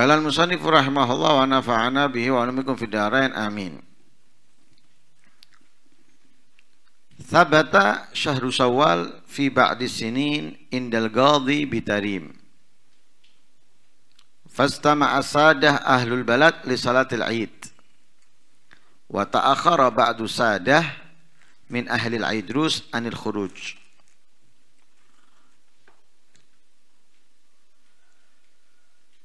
Qala al-musannif rahimahullah wa nafa'ana bihi wa numikum fid darain amin. Thabata syahru Syawal fi ba'di sinin indal qadhi bitarim. Fastama'a sadah ahlul balad li salatil Id. Wa ta'akhara ba'du sadah min ahlil Idrus anil khuruj.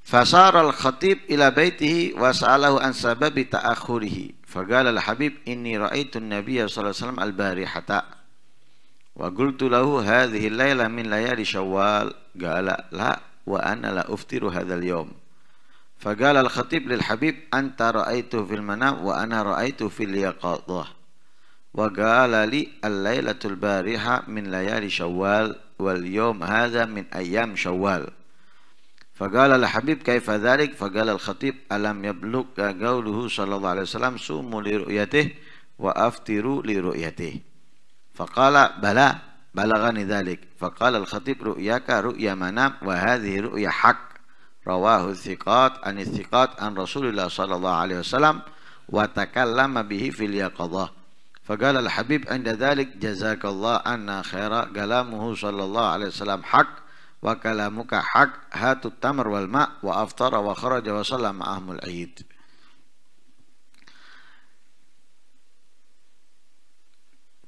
فصار الخطيب إلى بيته وسأله عن سبب تأخره فقال الحبيب إني رأيت النبي صلى الله عليه وسلم البارحة وقلت له هذه الليلة من ليالي شوال قال لا وأنا لا أفطر هذا اليوم فقال الخطيب للحبيب أنت رأيته في المنام وأنا رأيته في اليقظة وقال لي الليلة البارحة من ليالي شوال واليوم هذا من أيام شوال فقال لحبيب كيف ذلك فقال الخطيب ألم يبلغ قوله صلى الله عليه وسلم سوموا لرؤيته وأفطروا لرؤيته فقال بلى بلغني ذلك فقال الخطيب رؤياك رؤيا منام وهذه رؤيا حق رواه الثقات عن الثقات عن رسول الله صلى الله عليه وسلم وتكلم به في اليقظة فقال الحبيب عند ذلك جزاك الله أن خير كلامه صلى الله عليه وسلم حق wa kalamuka hak hatu tamar wal ma' wa aftara wa kharaja wa salla ma'ahmul aid.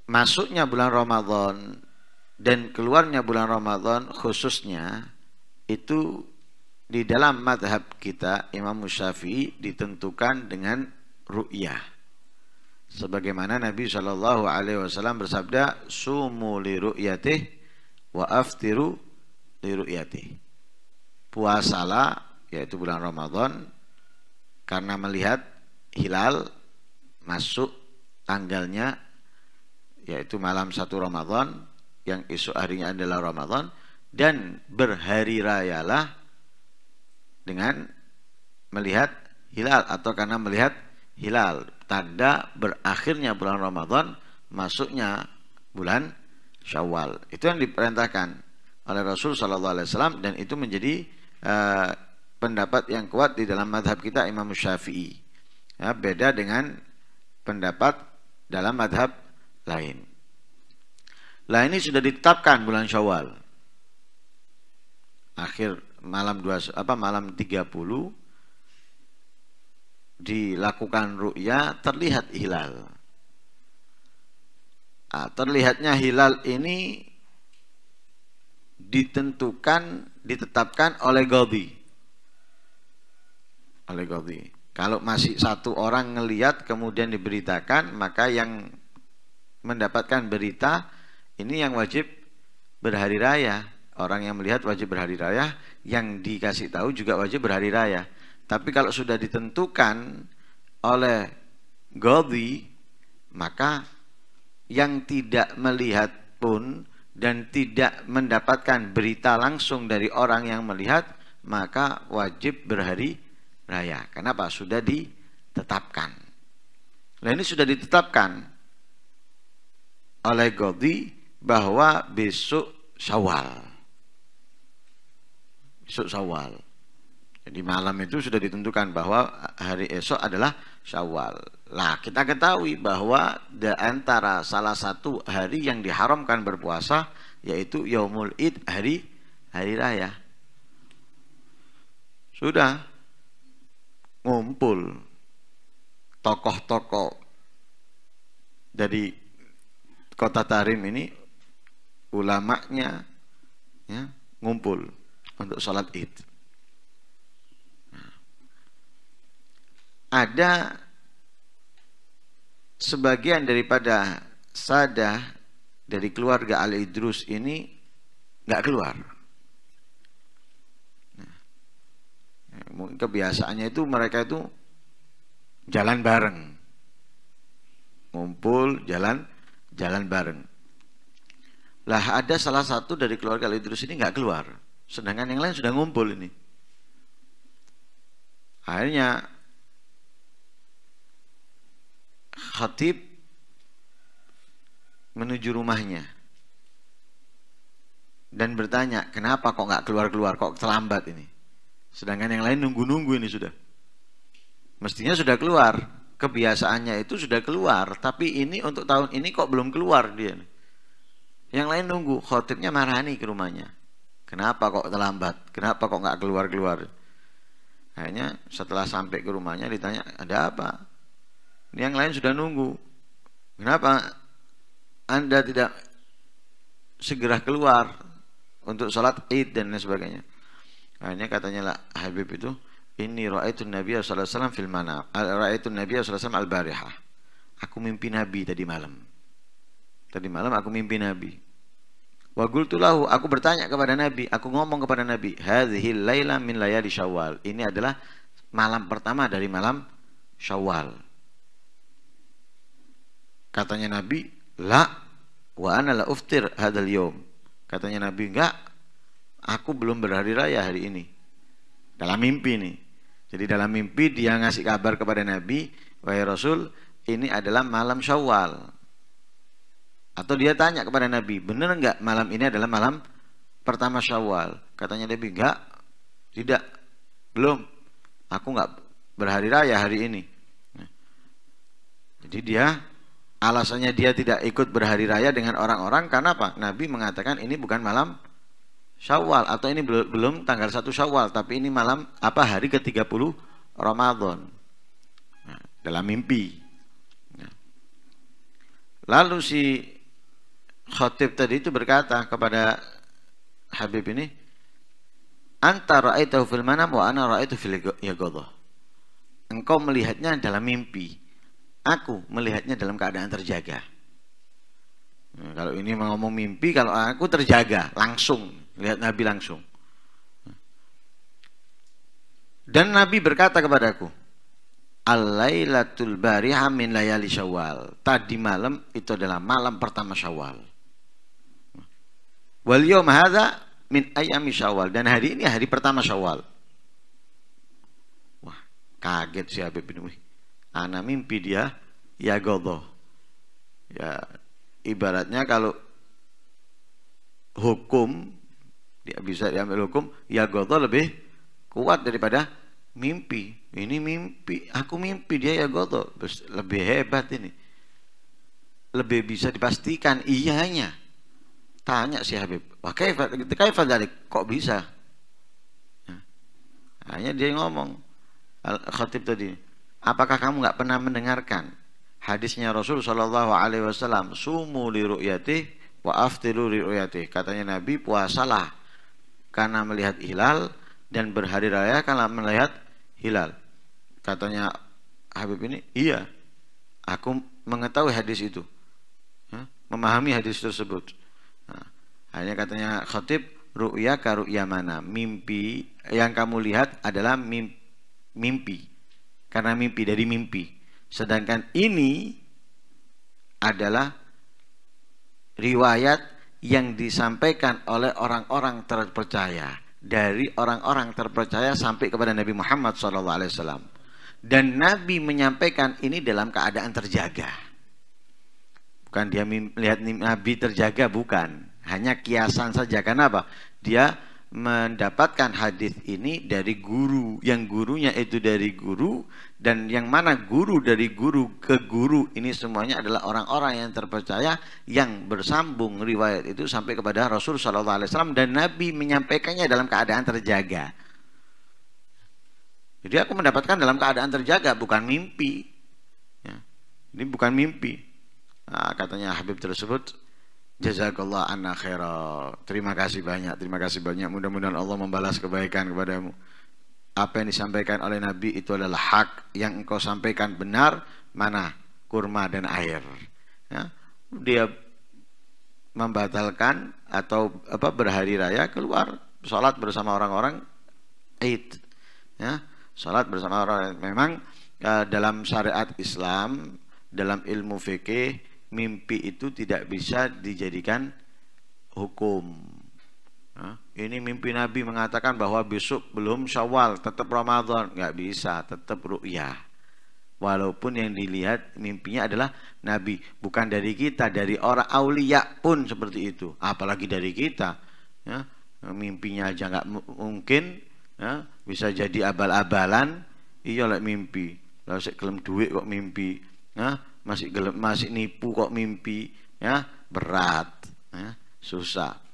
Masuknya bulan Ramadan dan keluarnya bulan Ramadan khususnya itu di dalam madhab kita Imam Syafi'i ditentukan dengan ru'yah sebagaimana Nabi Shallallahu Alaihi Wasallam bersabda sumu li ru'yatih wa aftiru liru'yati. Puasalah yaitu bulan Ramadan karena melihat hilal masuk tanggalnya yaitu malam satu Ramadan yang isu harinya adalah Ramadan dan berhari rayalah dengan melihat hilal atau karena melihat hilal tanda berakhirnya bulan Ramadan masuknya bulan Syawal itu yang diperintahkan oleh Rasul Sallallahu Alaihi Wasallam dan itu menjadi uh, pendapat yang kuat di dalam madhab kita Imam Syafi'i ya, beda dengan pendapat dalam madhab lain lah ini sudah ditetapkan bulan Syawal akhir malam dua apa malam 30 dilakukan ru'ya terlihat hilal nah, terlihatnya hilal ini ditentukan ditetapkan oleh Gobi oleh Gobi kalau masih satu orang ngeliat kemudian diberitakan maka yang mendapatkan berita ini yang wajib berhari raya orang yang melihat wajib berhari raya yang dikasih tahu juga wajib berhari raya tapi kalau sudah ditentukan oleh Gobi maka yang tidak melihat pun dan tidak mendapatkan berita langsung dari orang yang melihat, maka wajib berhari raya. Kenapa? Sudah ditetapkan. Nah ini sudah ditetapkan oleh Godi bahwa besok syawal. Besok syawal. Jadi malam itu sudah ditentukan bahwa hari esok adalah Syawal. lah. kita ketahui bahwa di antara salah satu hari yang diharamkan berpuasa yaitu Yaumul Id, hari hari raya. Sudah ngumpul tokoh-tokoh dari kota Tarim ini ulamanya ya, ngumpul untuk sholat id ada sebagian daripada sadah dari keluarga Al Idrus ini nggak keluar. Nah, mungkin kebiasaannya itu mereka itu jalan bareng, ngumpul jalan jalan bareng. Lah ada salah satu dari keluarga Al Idrus ini nggak keluar, sedangkan yang lain sudah ngumpul ini. Akhirnya khatib menuju rumahnya dan bertanya kenapa kok nggak keluar-keluar kok terlambat ini sedangkan yang lain nunggu-nunggu ini sudah mestinya sudah keluar kebiasaannya itu sudah keluar tapi ini untuk tahun ini kok belum keluar dia yang lain nunggu khotibnya marani ke rumahnya kenapa kok terlambat kenapa kok nggak keluar-keluar akhirnya setelah sampai ke rumahnya ditanya ada apa yang lain sudah nunggu. Kenapa Anda tidak segera keluar untuk sholat id dan lain sebagainya? Hanya katanya lah Habib itu ini ra'aitun Nabi sallallahu alaihi wasallam fil manam. Ra'aitu Nabi sallallahu alaihi wasallam al-barihah. Aku mimpi Nabi tadi malam. Tadi malam aku mimpi Nabi. Wa qultu lahu, aku bertanya kepada Nabi, aku ngomong kepada Nabi, hadhihi laila min layali Syawal. Ini adalah malam pertama dari malam Syawal. Katanya Nabi, "La wa ana la uftir hadal yom." Katanya Nabi, "Enggak, aku belum berhari raya hari ini." Dalam mimpi nih. Jadi dalam mimpi dia ngasih kabar kepada Nabi, "Wahai Rasul, ini adalah malam Syawal." Atau dia tanya kepada Nabi, "Benar enggak malam ini adalah malam pertama Syawal?" Katanya Nabi, "Enggak, tidak, belum. Aku enggak berhari raya hari ini." Nah. Jadi dia Alasannya dia tidak ikut berhari raya dengan orang-orang karena apa? Nabi mengatakan ini bukan malam Syawal atau ini belum, tanggal 1 Syawal tapi ini malam apa hari ke-30 Ramadan. Nah, dalam mimpi. Nah. Lalu si khatib tadi itu berkata kepada Habib ini, antara itu fil manam wa ana ra'aitu fil yaghadha." Engkau melihatnya dalam mimpi Aku melihatnya dalam keadaan terjaga. Nah, kalau ini ngomong mimpi, kalau aku terjaga langsung lihat Nabi langsung. Dan Nabi berkata kepadaku, Alailatul Bari, Amin layali Syawal. Tadi malam itu adalah malam pertama Syawal. Wal Yom hadza min ayami Syawal dan hari ini hari pertama Syawal. Wah, kaget si Habib bin Umi. Ana mimpi dia ya godoh. Ya ibaratnya kalau hukum dia bisa diambil hukum ya godoh lebih kuat daripada mimpi. Ini mimpi, aku mimpi dia ya godoh. Lebih hebat ini. Lebih bisa dipastikan iyanya. Tanya si Habib, kaifa kaifa dari Kok bisa? Ya. Hanya dia ngomong Al Khatib tadi Apakah kamu nggak pernah mendengarkan hadisnya Rasul Shallallahu Alaihi Wasallam sumu yati, wa aftilu katanya Nabi puasalah karena melihat hilal dan berhari raya karena melihat hilal katanya Habib ini iya aku mengetahui hadis itu memahami hadis tersebut hanya katanya khatib ru'ya ka ru'ya mana mimpi yang kamu lihat adalah mimpi karena mimpi dari mimpi. Sedangkan ini adalah riwayat yang disampaikan oleh orang-orang terpercaya dari orang-orang terpercaya sampai kepada Nabi Muhammad SAW. Dan Nabi menyampaikan ini dalam keadaan terjaga. Bukan dia melihat Nabi terjaga, bukan. Hanya kiasan saja. Karena apa? Dia mendapatkan hadis ini dari guru. Yang gurunya itu dari guru dan yang mana guru dari guru ke guru ini semuanya adalah orang-orang yang terpercaya yang bersambung riwayat itu sampai kepada Rasul Shallallahu Alaihi Wasallam dan Nabi menyampaikannya dalam keadaan terjaga. Jadi aku mendapatkan dalam keadaan terjaga bukan mimpi. Ya. Ini bukan mimpi. Nah, katanya Habib tersebut Jazakallah anna Terima kasih banyak, terima kasih banyak. Mudah-mudahan Allah membalas kebaikan kepadamu apa yang disampaikan oleh Nabi itu adalah hak yang engkau sampaikan benar mana kurma dan air ya, dia membatalkan atau apa berhari raya keluar sholat bersama orang-orang Eid ya sholat bersama orang, -orang. memang e, dalam syariat Islam dalam ilmu fikih mimpi itu tidak bisa dijadikan hukum ini mimpi Nabi mengatakan bahwa besok belum Syawal, tetap Ramadan, nggak bisa, tetap ru'yah. Walaupun yang dilihat mimpinya adalah Nabi, bukan dari kita, dari orang aulia pun seperti itu, apalagi dari kita. Ya, mimpinya aja nggak mungkin, ya, bisa jadi abal-abalan. Iya lah mimpi, lalu saya gelem duit kok mimpi, ya, masih gelem, masih nipu kok mimpi, ya berat, ya, susah.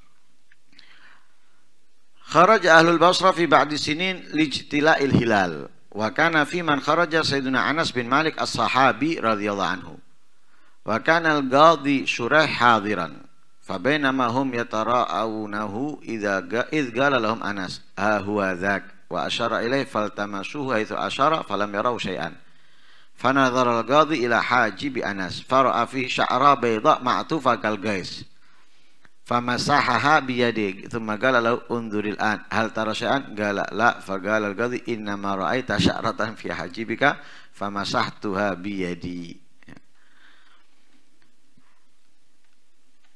خرج أهل البصرة في بعد سنين لاجتلاء الهلال وكان في من خرج سيدنا أنس بن مالك الصحابي رضي الله عنه وكان القاضي شريح حاضرا فبينما هم يتراءونه إذا إذ قال لهم أنس ها آه، هو ذاك وأشار إليه فالتمسوه حيث أشار فلم يروا شيئا فنظر القاضي إلى حاجب أنس فرأى فيه شعرا بيضاء معطوفة كالقيس famasahaha biyadi thumma qala lau unduril an hal tara galak la fagala al-qadhi inna ma ra'aita sya'ratan fi hajibika famasahtuha biyadi ya.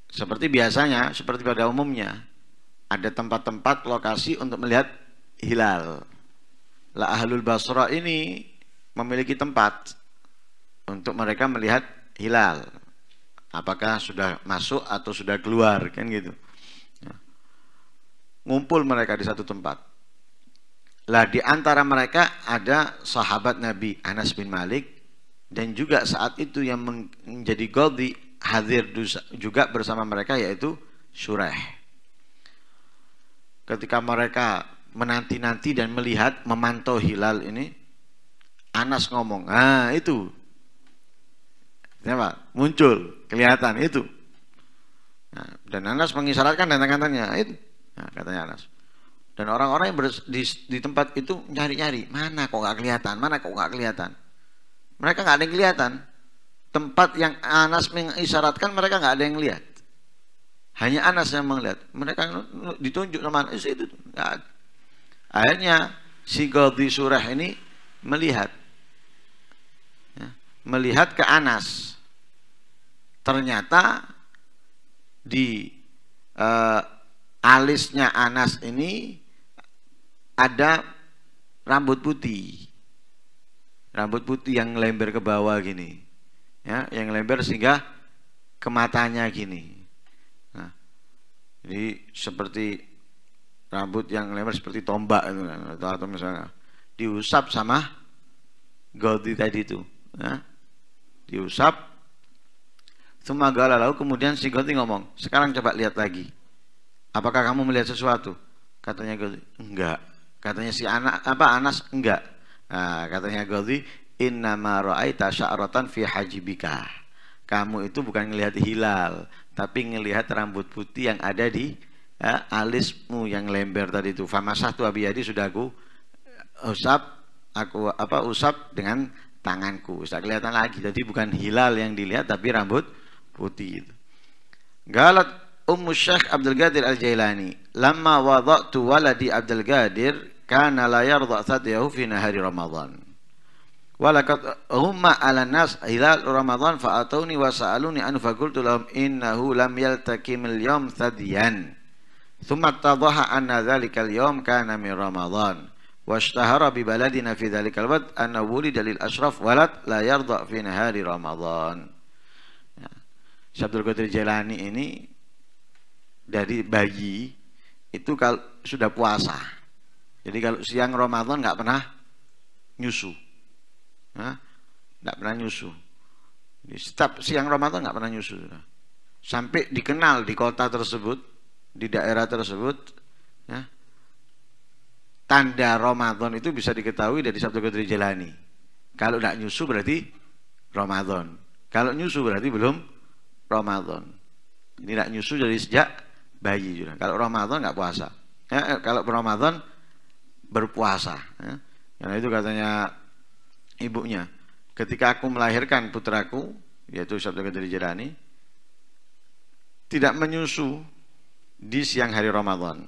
seperti biasanya seperti pada umumnya ada tempat-tempat lokasi untuk melihat hilal la ahlul basra ini memiliki tempat untuk mereka melihat hilal apakah sudah masuk atau sudah keluar kan gitu ya. ngumpul mereka di satu tempat lah di antara mereka ada sahabat Nabi Anas bin Malik dan juga saat itu yang menjadi godi hadir juga bersama mereka yaitu Sureh. Ketika mereka menanti-nanti dan melihat memantau hilal ini, Anas ngomong, ah itu Kenapa? Muncul, kelihatan itu. Nah, dan Anas mengisyaratkan dan katanya itu. Nah, katanya Anas. Dan orang-orang yang di, di tempat itu nyari-nyari, mana kok nggak kelihatan, mana kok nggak kelihatan. Mereka nggak ada yang kelihatan. Tempat yang Anas mengisyaratkan mereka nggak ada yang lihat. Hanya Anas yang melihat. Mereka ditunjuk sama Anas itu. Gak Akhirnya si Gadi Surah ini melihat melihat ke Anas. Ternyata di eh, alisnya Anas ini ada rambut putih. Rambut putih yang lembar ke bawah gini. Ya, yang lembar sehingga ke matanya gini. Nah, jadi seperti rambut yang lembar seperti tombak itu atau, atau misalnya diusap sama godi tadi itu. Nah, diusap lalu kemudian si Gozi ngomong sekarang coba lihat lagi apakah kamu melihat sesuatu katanya Gozi enggak katanya si anak apa Anas enggak nah, katanya Gozi innama ra'aita sya'ratan fi hajibika kamu itu bukan ngelihat hilal tapi ngelihat rambut putih yang ada di ya, alismu yang lember tadi itu famasah tu abiyadi sudah aku eh, usap aku apa usap dengan tanganku. Sudah kelihatan lagi. Jadi bukan hilal yang dilihat tapi rambut putih itu. Galat Ummu Syekh Abdul Qadir Al-Jailani, "Lamma wada'tu waladi Abdul Qadir, kana la yarda satiyahu fi nahari Ramadan." Walakat humma ala nas hilal Ramadan fa'atuni wa sa'aluni an faqultu lahum innahu lam yaltakim al-yawm thadiyan. Thumma tadaha anna dhalika al-yawm kana min Ramadan washtahara bi baladina fi dzalikal wad anna wulida lil asyraf walad la yarda fi nahari ramadan ya. Syabdul Qadir Jailani ini dari bayi itu kalau sudah puasa jadi kalau siang Ramadan nggak pernah nyusu ya. nggak pernah nyusu jadi, setiap siang Ramadan nggak pernah nyusu sampai dikenal di kota tersebut di daerah tersebut ya tanda Ramadan itu bisa diketahui dari Sabtu Qadir jelani. Kalau tidak nyusu berarti Ramadan. Kalau nyusu berarti belum Ramadan. Ini tidak nyusu dari sejak bayi juga. Kalau Ramadan nggak puasa. Ya, eh, kalau Ramadan berpuasa. Ya. Karena itu katanya ibunya, ketika aku melahirkan putraku, yaitu Sabtu Qadir jelani, tidak menyusu di siang hari Ramadan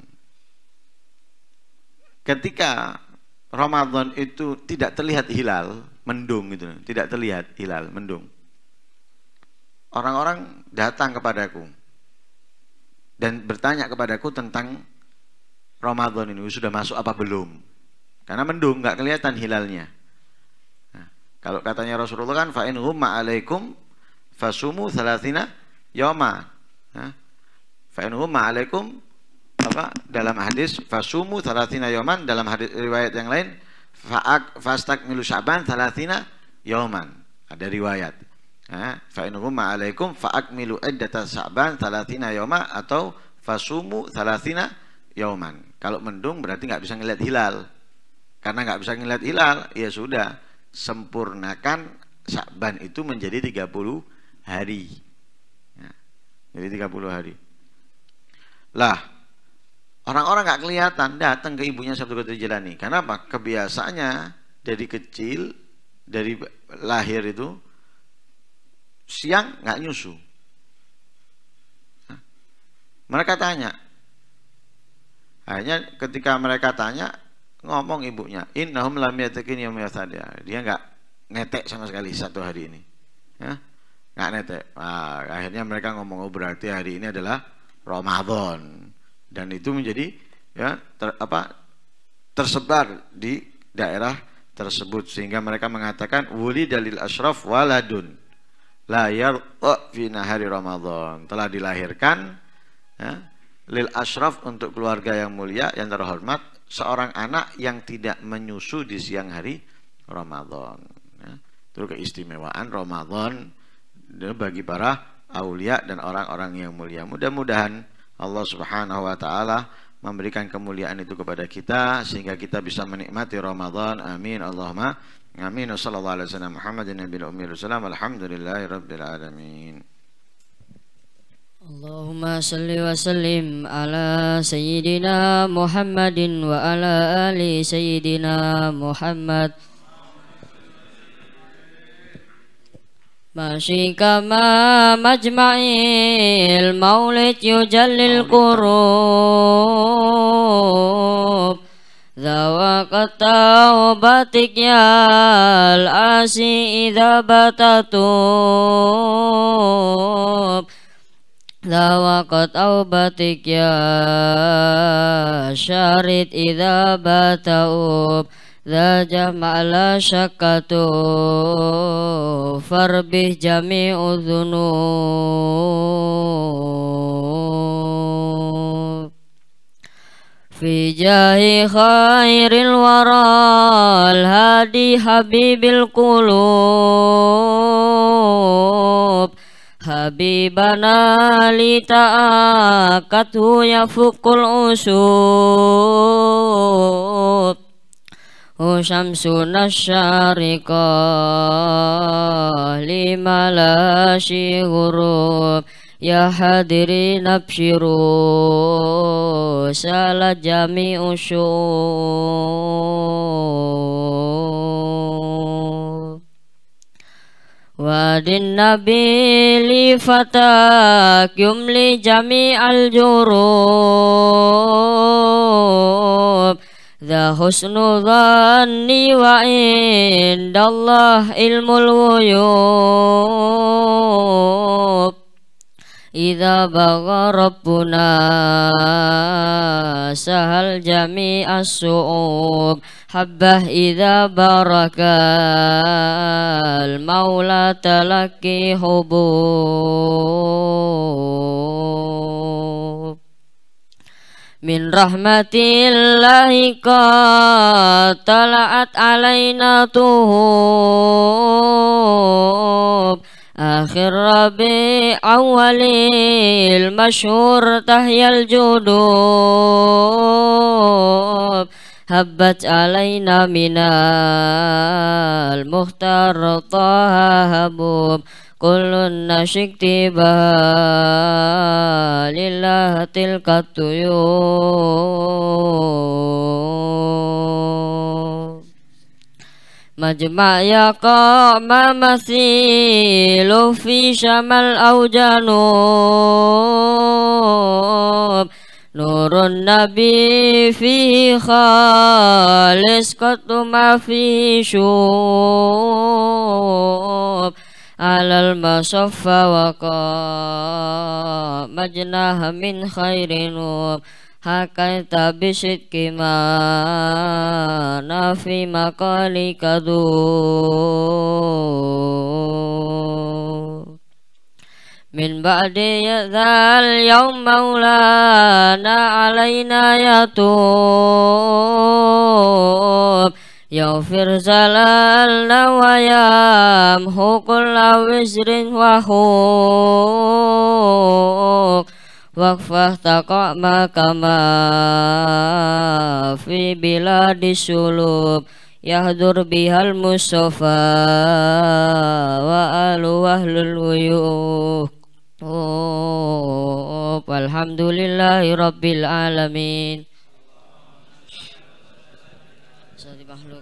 ketika Ramadan itu tidak terlihat hilal, mendung gitu, tidak terlihat hilal, mendung. Orang-orang datang kepadaku dan bertanya kepadaku tentang Ramadan ini sudah masuk apa belum? Karena mendung nggak kelihatan hilalnya. Nah, kalau katanya Rasulullah kan fa'in humma alaikum fasumu salatina yoma. Nah, fa'in humma alaikum apa dalam hadis fasumu thalathina yoman dalam hadis riwayat yang lain faak fastak milu syaban thalathina yoman ada riwayat fa in ghumma alaikum faak milu iddata syaban thalathina yoma atau fasumu thalathina yoman kalau mendung berarti nggak bisa ngelihat hilal karena nggak bisa ngelihat hilal ya sudah sempurnakan syaban itu menjadi 30 hari ya. jadi 30 hari lah Orang-orang gak kelihatan datang ke ibunya satu Qadir Jilani. Karena apa? Kebiasaannya dari kecil, dari lahir itu siang gak nyusu. Mereka tanya. Akhirnya ketika mereka tanya, ngomong ibunya, innahum lam yatakin yawm Dia gak netek sama sekali satu hari ini. Ya nggak netek. Nah, akhirnya mereka ngomong oh berarti hari ini adalah Ramadan dan itu menjadi ya ter, apa tersebar di daerah tersebut sehingga mereka mengatakan wuli dalil ashraf waladun layar fi hari ramadan telah dilahirkan ya, lil ashraf untuk keluarga yang mulia yang terhormat seorang anak yang tidak menyusu di siang hari ramadan ya. itu keistimewaan ramadan ya, bagi para aulia dan orang-orang yang mulia mudah-mudahan Allah Subhanahu wa taala memberikan kemuliaan itu kepada kita sehingga kita bisa menikmati Ramadan. Amin. Allahumma amin. Sallallahu alaihi wasallam Muhammadin nabiyil ummi wasallam. Alhamdulillahirabbil alamin. Allahumma salli wa sallim ala sayyidina Muhammadin wa ala ali sayyidina Muhammad. ماشي كما مجمع المولد يجلي القروب ذواق التوبتك يا الآسي إذا بتتوب ذواق توبتك يا شارد إذا بتوب Dha jama'la syakatu Farbih jami'u dhunub Fi jahi khairil waral Hadi habibil kulub Habibana li ta'akatu yafukul usub Syamsun syariqah lima la huruf Ya hadirin abshiru salat jami usyur Wadin nabi li fatak yumli jami al jurub Dha husnu dhani wa indallah ilmul wuyub Iza baga rabbuna sahal jami as-su'ub Habbah iza barakal maula talaki hubub من رحمة الله قد طلعت علينا طهوب آخر ربيع أول المشهور تحيا الجنوب هبت علينا من المختار طه هبوب kulun nasik tiba lillah tilka Majma' ya ma masilu fi syamal au janub Nurun Nabi fi khalis qatu fi syub على المصفى وقام مجناه من خير نور حكيت بصدق ما في مقالك دور من بعد ذا اليوم مولانا علينا يتوب Yaufir zalal wayam hukul lawizrin wahuk Wakfah takok makama fi bila disulub Yahdur bihal musofa wa alu wahlul wuyuk Oh, alhamdulillahi rabbil alamin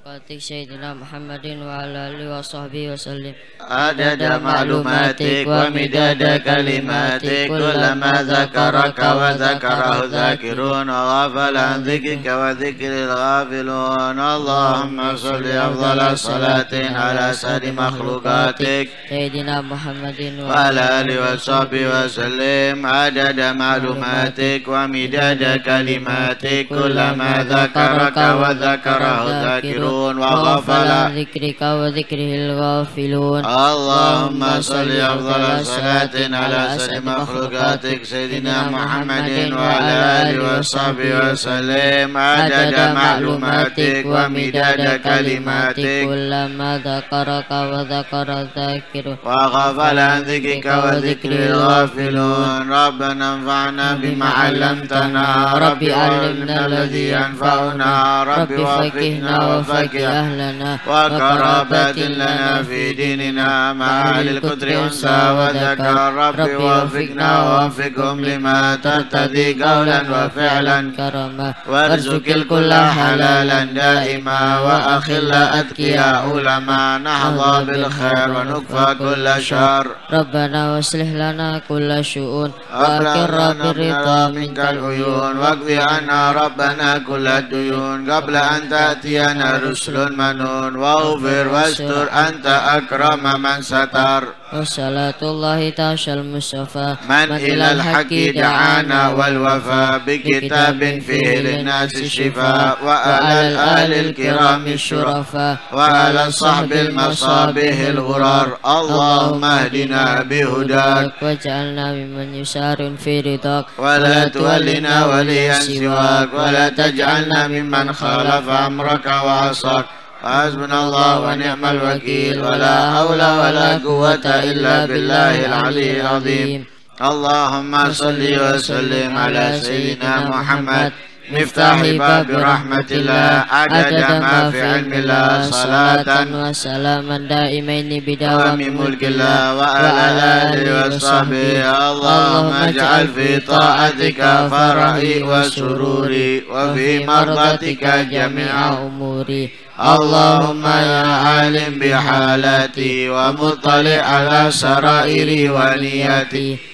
مرفقاتك سيدنا محمد وعلى آله وصحبه وسلم عدد معلوماتك ومداد كلماتك كلما ذكرك وذكره ذاكرون وغفل عن ذكرك وذكر الغافلون اللهم صل أفضل الصلاة على سائر مخلوقاتك سيدنا محمد وعلى آله وصحبه وسلم عدد معلوماتك ومداد كلماتك كلما ذكرك وذكره ذاكرون الغافلون وغفل عن ذكرك وذكره الغافلون اللهم صل أفضل صلاة على سيد مخلوقاتك سيدنا محمد وعلى آله وصحبه وسلم عدد معلوماتك ومداد كلماتك كلما ذكرك وذكر ذاكره وغفل عن ذكرك وذكر الغافلون ربنا انفعنا بما علمتنا ربي علمنا الذي ينفعنا ربي وفقنا وفقنا الحق أهلنا وقرابة لنا في ديننا مع أهل القدر أنثى وذكر ربي وفقنا ووفقهم لما ترتدي قولا وفعلا كرما وارزق الكل حلالا دائما وأخل أذكياء علما نحظى بالخير ونكفى كل شر ربنا واصلح لنا كل شؤون وأكرم بالرضا منك العيون واقضي عنا ربنا كل الديون قبل أن تأتينا الرسل muslun manun wa'ufir wastur anta akrama man satar وصلاة الله تعشى المصطفى من إلى الحق دعانا والوفى بكتاب فيه للناس الشفاء وعلى الآل الكرام الشرفاء وعلى الصحب المصابيح الغرار اللهم اهدنا بهداك واجعلنا ممن يسار في رضاك ولا تولنا وليا سواك ولا تجعلنا ممن خالف أمرك وعصاك حسبنا الله ونعم الوكيل ولا حول ولا قوة إلا بالله العلي العظيم اللهم صل وسلم على سيدنا محمد مفتاح باب رحمة الله عدد ما في علم الله صلاة وسلاما دائمين بدوام ملك الله وعلى آله وصحبه اللهم اجعل في طاعتك فرحي وسروري وفي مرضتك جميع أموري اللهم يا عالم بحالتي ومطلع على سرائري ونيتي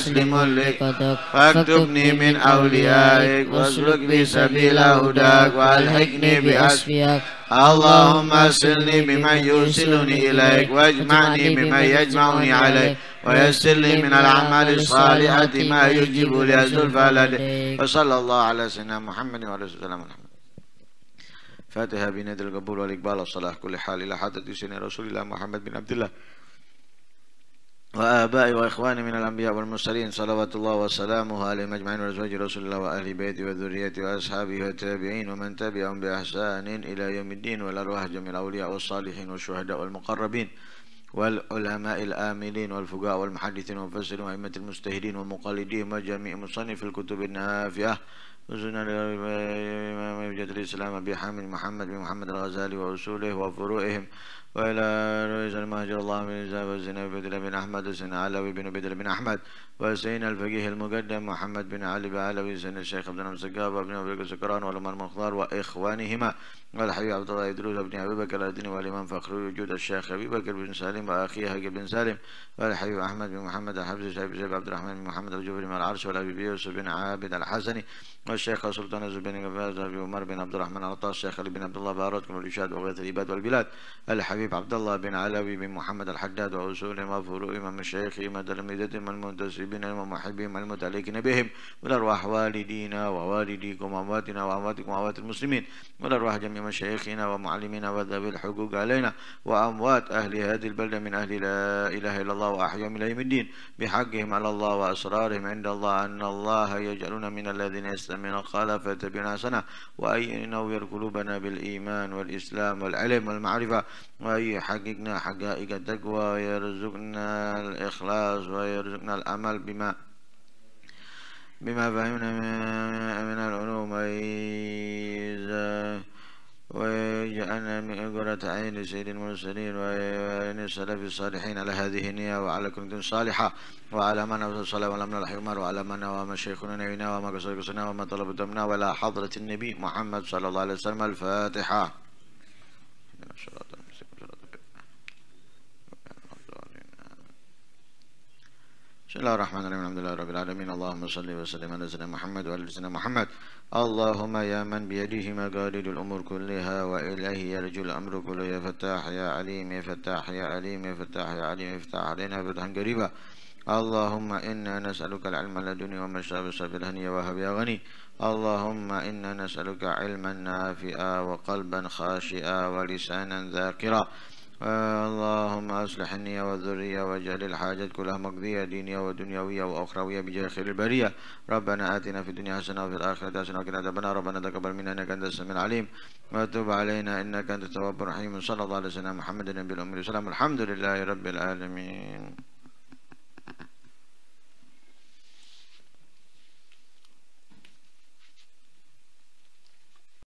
أسلم لك فاكتبني من أوليائك واسلك بي سبيل هداك والحقني بأسفيك اللهم أسلني بمن يرسلني إليك واجمعني بمن يجمعني عليك ويسر لي من الأعمال الصالحة ما يجيب لي زلفى لديك وصلى الله على سيدنا محمد وعلى آله محمد فاتحة بنادي القبول والإقبال والصلاة كل حال إلى حضرة سيدنا رسول الله محمد بن عبد الله وآبائي وإخواني من الأنبياء والمرسلين صلوات الله وسلامه على أجمعين وأزواج رسول الله وأهل بيته وذريته وأصحابه والتابعين ومن تبعهم بإحسان إلى يوم الدين والأرواح جميع الأولياء والصالحين والشهداء والمقربين والعلماء الآملين والفقهاء والمحدثين والمفسرين وأئمة المجتهدين والمقلدين وجميع مصنف الكتب النافعة وزنا الإمام الإسلام أبي حامد محمد بن محمد الغزالي وأصوله وفروعهم وإلى رئيس المهجر الله من زاب الزنا بدل بن أحمد الزنا علوي بن بدل بن أحمد وسين الفقيه المقدم محمد بن علي بن علوي سين الشيخ عبد الله السقاف وابن أبي بكر سكران والإمام المختار وإخوانهما والحبيب عبد الله إدريس بن أبي بكر الدين والإمام فخر وجود الشيخ أبي بكر بن سالم وأخيه هاج بن سالم والحبيب أحمد بن محمد الحبسي شايب شايب عبد الرحمن بن محمد الجبري من العرش والأبي بيوس بن عابد الحسني والشيخ سلطان بن قفاز أبي عمر بن عبد الرحمن العطاس الشيخ علي بن عبد الله بارتكم الإشاد وغيث العباد والبلاد الحبيب الحبيب عبد الله بن علوي بن محمد الحداد وأصولهم ما ومشايخهم وتلاميذتهم المنتسبين ما المتعلقين بهم والأرواح والدينا ووالديكم وأمواتنا وأمواتكم وأموات المسلمين والأرواح جميع مشايخنا ومعلمينا وذوي الحقوق علينا وأموات أهل هذه البلدة من أهل لا إله إلا الله وأحياهم إلى يوم الدين بحقهم على الله وأسرارهم عند الله أن الله يجعلنا من الذين يستمعون القول فتبعون حسنه وأن ينور قلوبنا بالإيمان والإسلام والعلم والمعرفة يحققنا حقائق التقوى ويرزقنا الإخلاص ويرزقنا الأمل بما بما فهمنا من العلوم ويجعلنا من قرة عين سيد المرسلين وعين السلف الصالحين على هذه النية وعلى كنت صالحة وعلى من أفضل الصلاة ولمن الحمار وعلى من وما شيخنا نبينا وما قصر قصرنا وما طلب دمنا ولا حضرة النبي محمد صلى الله عليه وسلم الفاتحة بسم الله الرحمن الرحيم الحمد لله رب العالمين اللهم صل وسلم على سيدنا محمد وعلى سيدنا محمد اللهم يا من بيده مقاليد الأمور كلها وإليه يرجو الأمر كله يا فتاح يا عليم يا فتاح يا عليم يا فتاح يا عليم افتح علينا فتحا قريبا اللهم إنا نسألك العلم لدني وما شابه سبيل هني وهب يا غني اللهم إنا نسألك علما نافئا وقلبا خاشئا ولسانا ذاكرا اللهم أصلح النية والذرية واجعل الحاجة كلها مقضية دينية ودنيوية وأخروية بجاه خير البرية ربنا آتنا في الدنيا حسنة وفي الآخرة حسنة وقنا عذابنا ربنا تقبل منا إنك أنت السميع العليم وتوب علينا إنك أنت التواب الرحيم صلى الله عليه وسلم محمد النبي الأمي وسلم الحمد لله رب العالمين